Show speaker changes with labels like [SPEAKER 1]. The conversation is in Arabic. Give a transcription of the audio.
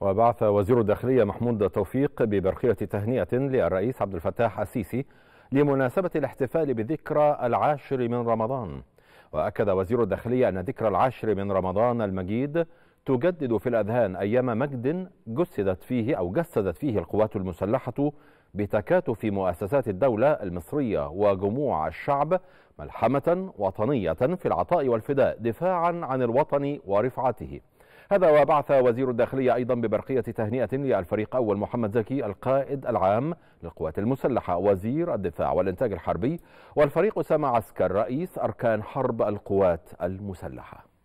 [SPEAKER 1] وبعث وزير الداخلية محمود توفيق ببرقية تهنئة للرئيس عبد الفتاح السيسي لمناسبة الاحتفال بذكرى العاشر من رمضان وأكد وزير الداخلية أن ذكرى العاشر من رمضان المجيد تجدد في الأذهان أيام مجد جسدت فيه أو جسدت فيه القوات المسلحة بتكاتف مؤسسات الدولة المصرية وجموع الشعب ملحمة وطنية في العطاء والفداء دفاعا عن الوطن ورفعته هذا وبعث وزير الداخلية أيضا ببرقية تهنئة للفريق أول محمد زكي القائد العام للقوات المسلحة وزير الدفاع والإنتاج الحربي والفريق أسامة عسكر رئيس أركان حرب القوات المسلحة